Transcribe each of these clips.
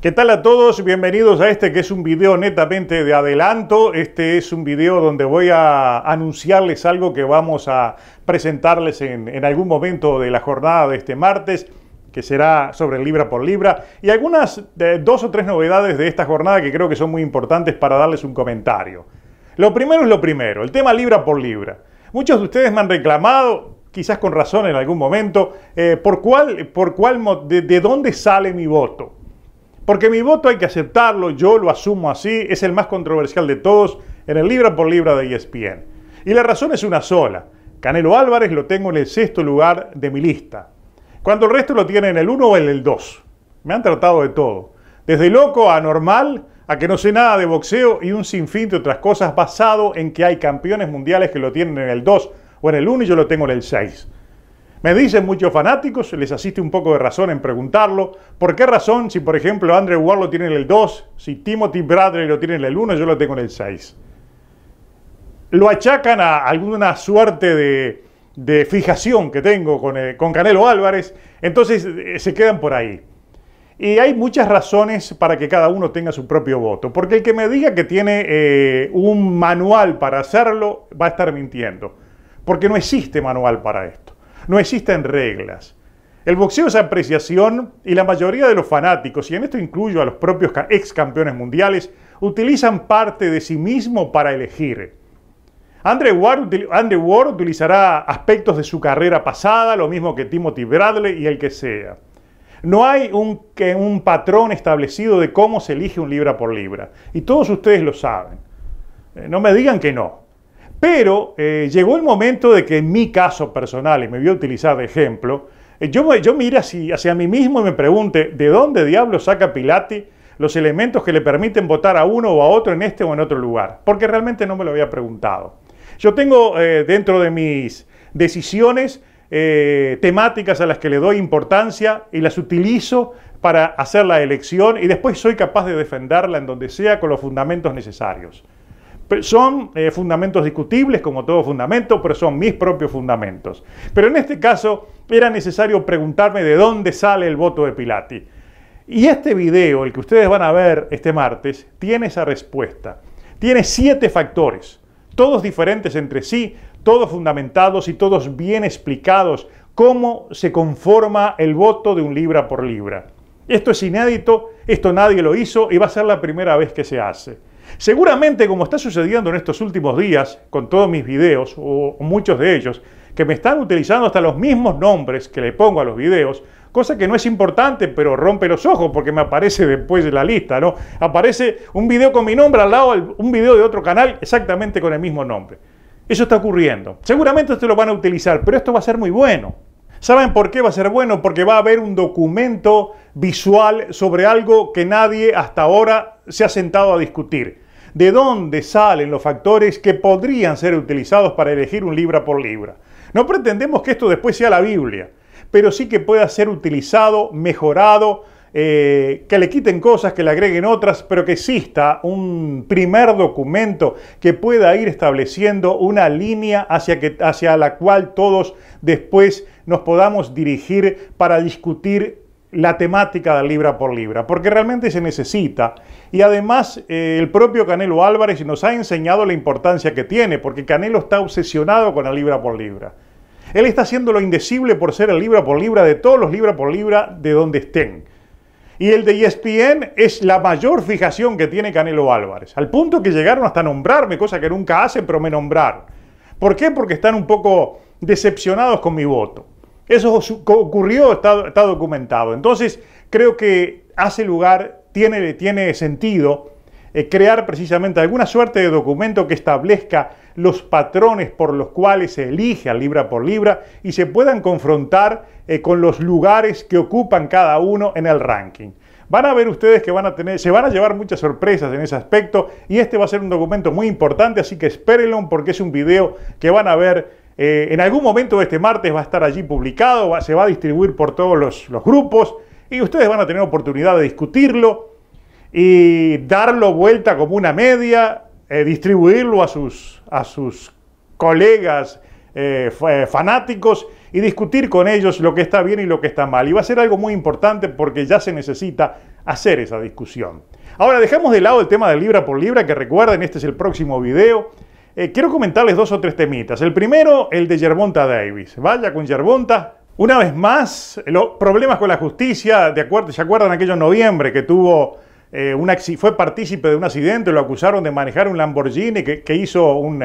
¿Qué tal a todos? Bienvenidos a este que es un video netamente de adelanto. Este es un video donde voy a anunciarles algo que vamos a presentarles en, algún momento de la jornada de este martes que será sobre libra por libra, y algunas dos o tres novedades de esta jornada que creo que son muy importantes para darles un comentario. Lo primero es lo primero, el tema libra por libra. Muchos de ustedes me han reclamado, quizás con razón en algún momento, eh, por cuál, por cuál, de dónde sale mi voto. Porque mi voto hay que aceptarlo, yo lo asumo así, es el más controversial de todos en el libra por libra de ESPN. Y la razón es una sola. Canelo Álvarez lo tengo en el sexto lugar de mi lista. Cuando el resto lo tiene en el 1 o en el 2. Me han tratado de todo. Desde loco a normal, a que no sé nada de boxeo y un sinfín de otras cosas basado en que hay campeones mundiales que lo tienen en el 2 o en el 1 y yo lo tengo en el 6. Me dicen muchos fanáticos, les asiste un poco de razón en preguntarlo, ¿por qué razón si por ejemplo Andrew Ward lo tiene en el 2, si Timothy Bradley lo tiene en el 1, yo lo tengo en el 6? Lo achacan a alguna suerte de, fijación que tengo con, eh, Canelo Álvarez, entonces eh, se quedan por ahí. Y hay muchas razones para que cada uno tenga su propio voto, porque el que me diga que tiene eh, un manual para hacerlo va a estar mintiendo, porque no existe manual para esto. No existen reglas. El boxeo es apreciación y la mayoría de los fanáticos, y en esto incluyo a los propios ex campeones mundiales, utilizan parte de sí mismo para elegir. Andrew Ward, utilizará aspectos de su carrera pasada, lo mismo que Timothy Bradley y el que sea. No hay un, un, patrón establecido de cómo se elige un libra por libra. Y todos ustedes lo saben. Eh, no me digan que no. Pero eh, llegó el momento de que en mi caso personal, y me voy a utilizar de ejemplo, eh, yo, mira mire hacia, mí mismo y me pregunte, ¿de dónde diablo saca Pilati los elementos que le permiten votar a uno o a otro en este o en otro lugar? Porque realmente no me lo había preguntado. Yo tengo eh, dentro de mis decisiones temáticas a las que le doy importancia y las utilizo para hacer la elección y después soy capaz de defenderla en donde sea con los fundamentos necesarios. Son eh, fundamentos discutibles, como todo fundamento, pero son mis propios fundamentos. Pero en este caso era necesario preguntarme de dónde sale el voto de Pilati. Y este video, el que ustedes van a ver este martes, tiene esa respuesta. Tiene siete factores, todos diferentes entre sí, todos fundamentados y todos bien explicados cómo se conforma el voto de un libra por libra. Esto es inédito, esto nadie lo hizo y va a ser la primera vez que se hace. Seguramente como está sucediendo en estos últimos días con todos mis videos o muchos de ellos, que me están utilizando hasta los mismos nombres que le pongo a los videos, cosa que no es importante, pero rompe los ojos porque me aparece después de la lista, ¿no? Aparece un video con mi nombre al lado, un video de otro canal exactamente con el mismo nombre. Eso está ocurriendo. Seguramente ustedes lo van a utilizar, pero esto va a ser muy bueno. ¿Saben por qué va a ser bueno? Porque va a haber un documento visual sobre algo que nadie hasta ahora se ha sentado a discutir. ¿De dónde salen los factores que podrían ser utilizados para elegir un libra por libra? No pretendemos que esto después sea la Biblia, pero sí que pueda ser utilizado, mejorado, eh, que le quiten cosas, que le agreguen otras, pero que exista un primer documento que pueda ir estableciendo una línea hacia, la cual todos después nos podamos dirigir para discutir la temática de libra por libra, porque realmente se necesita. Y además eh, el propio Canelo Álvarez nos ha enseñado la importancia que tiene, porque Canelo está obsesionado con la libra por libra. Él está haciendo lo indecible por ser el libra por libra de todos los libra por libra de donde estén. Y el de ESPN es la mayor fijación que tiene Canelo Álvarez. Al punto que llegaron hasta nombrarme, cosa que nunca hacen, pero me nombraron. ¿Por qué? Porque están un poco decepcionados con mi voto. Eso ocurrió, está, documentado. Entonces, creo que hace lugar, tiene, tiene sentido eh, crear precisamente alguna suerte de documento que establezca los patrones por los cuales se elige a libra por libra y se puedan confrontar eh, con los lugares que ocupan cada uno en el ranking. Van a ver ustedes que van a tener, se van a llevar muchas sorpresas en ese aspecto y este va a ser un documento muy importante, así que espérenlo porque es un video que van a ver eh, en algún momento de este martes va a estar allí publicado, se va a distribuir por todos los, los grupos y ustedes van a tener oportunidad de discutirlo y darlo vuelta como una media, eh, distribuirlo a sus, a sus colegas eh, eh, fanáticos y discutir con ellos lo que está bien y lo que está mal. Y va a ser algo muy importante porque ya se necesita hacer esa discusión. Ahora dejamos de lado el tema de libra por libra, que recuerden, este es el próximo video. quiero comentarles dos o tres temitas. El primero, el de Yerbonta Davis. Vaya con Yerbonta. Una vez más, los problemas con la justicia, de acuerdo, ¿se acuerdan aquello en noviembre que tuvo eh, fue partícipe de un accidente, lo acusaron de manejar un Lamborghini que, que hizo un,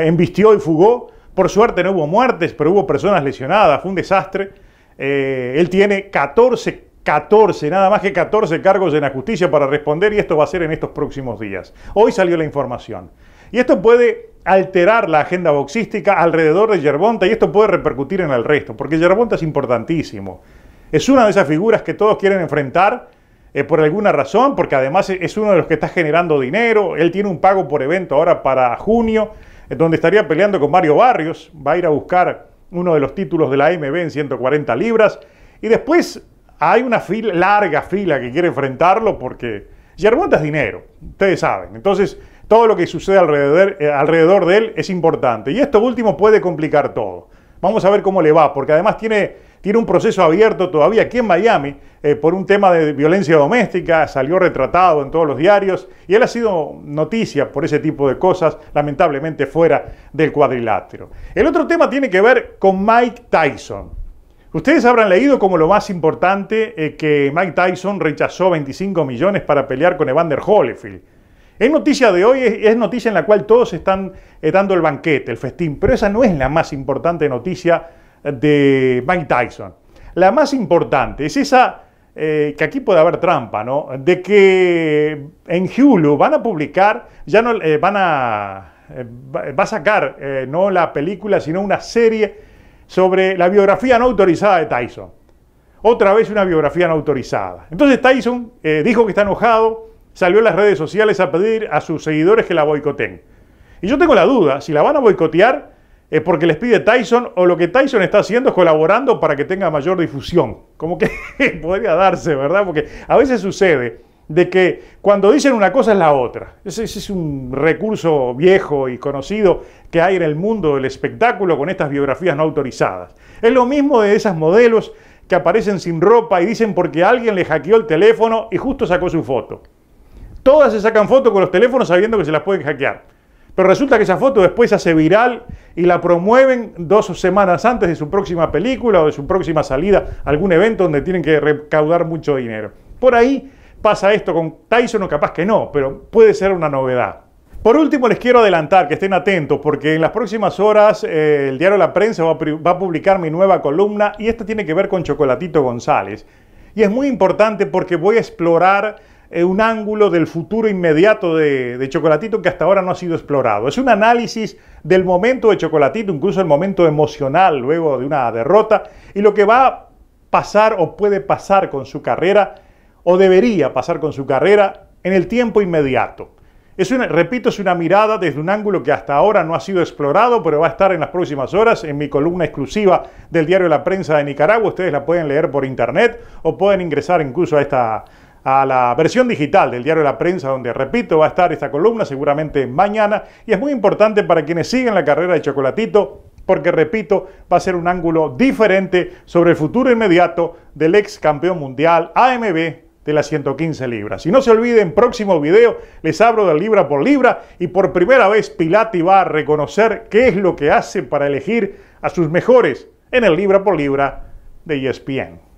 embistió y fugó. Por suerte no hubo muertes, pero hubo personas lesionadas, fue un desastre. Eh, él tiene 14, 14, nada más que 14 cargos en la justicia para responder y esto va a ser en estos próximos días. Hoy salió la información. Y esto puede alterar la agenda boxística alrededor de Yerbonta y esto puede repercutir en el resto, porque Yerbonta es importantísimo. Es una de esas figuras que todos quieren enfrentar eh, por alguna razón, porque además e-, es uno de los que está generando dinero. Él tiene un pago por evento ahora para junio, donde estaría peleando con Mario Barrios. Va a ir a buscar uno de los títulos de la AMB en 140 libras. Y después hay una fila, larga fila que quiere enfrentarlo porque Germán es dinero, ustedes saben. Entonces, todo lo que sucede eh, alrededor de él es importante. Y esto último puede complicar todo. Vamos a ver cómo le va, porque además tiene tiene un proceso abierto todavía aquí en Miami eh, por un tema de violencia doméstica, salió retratado en todos los diarios y él ha sido noticia por ese tipo de cosas, lamentablemente fuera del cuadrilátero. El otro tema tiene que ver con Mike Tyson. Ustedes habrán leído como lo más importante eh, que Mike Tyson rechazó 25 millones para pelear con Evander Holyfield. Es noticia de hoy, es, noticia en la cual todos están eh, dando el banquete, el festín, pero esa no es la más importante noticia de Mike Tyson. La más importante es esa, eh, que aquí puede haber trampa, ¿no? De que en Hulu van a publicar, ya no eh, van a, eh, va a sacar no la película, sino una serie sobre la biografía no autorizada de Tyson. Otra vez una biografía no autorizada. Entonces Tyson dijo que está enojado, salió a las redes sociales a pedir a sus seguidores que la boicoten, Y yo tengo la duda, si la van a boicotear, porque les pide Tyson o lo que Tyson está haciendo es colaborando para que tenga mayor difusión. Como que podría darse, ¿verdad? Porque a veces sucede de que cuando dicen una cosa es la otra. Ese, es un recurso viejo y conocido que hay en el mundo del espectáculo con estas biografías no autorizadas. Es lo mismo de esas modelos que aparecen sin ropa y dicen porque alguien le hackeó el teléfono y justo sacó su foto. Todas se sacan fotos con los teléfonos sabiendo que se las pueden hackear. Pero resulta que esa foto después se hace viral y la promueven dos semanas antes de su próxima película o de su próxima salida a algún evento donde tienen que recaudar mucho dinero. Por ahí pasa esto con Tyson o capaz que no, pero puede ser una novedad. Por último, les quiero adelantar que estén atentos porque en las próximas horas eh, el diario La Prensa va a publicar mi nueva columna y esta tiene que ver con Chocolatito González. Y es muy importante porque voy a explorar eh, un ángulo del futuro inmediato de, Chocolatito que hasta ahora no ha sido explorado. Es un análisis del momento de Chocolatito, incluso el momento emocional luego de una derrota, y lo que va a pasar o puede pasar con su carrera, o debería pasar con su carrera en el tiempo inmediato. Es una, repito, es una mirada desde un ángulo que hasta ahora no ha sido explorado, pero va a estar en las próximas horas en mi columna exclusiva del diario La Prensa de Nicaragua. Ustedes la pueden leer por internet o pueden ingresar incluso a esta a la versión digital del diario La Prensa, donde, repito, va a estar esta columna seguramente mañana. Y es muy importante para quienes siguen la carrera de Chocolatito, porque, repito, va a ser un ángulo diferente sobre el futuro inmediato del ex campeón mundial AMB de las 115 libras. Y no se olviden, próximo video les abro de libra por libra y por primera vez Pilati va a reconocer qué es lo que hace para elegir a sus mejores en el libra por libra de ESPN.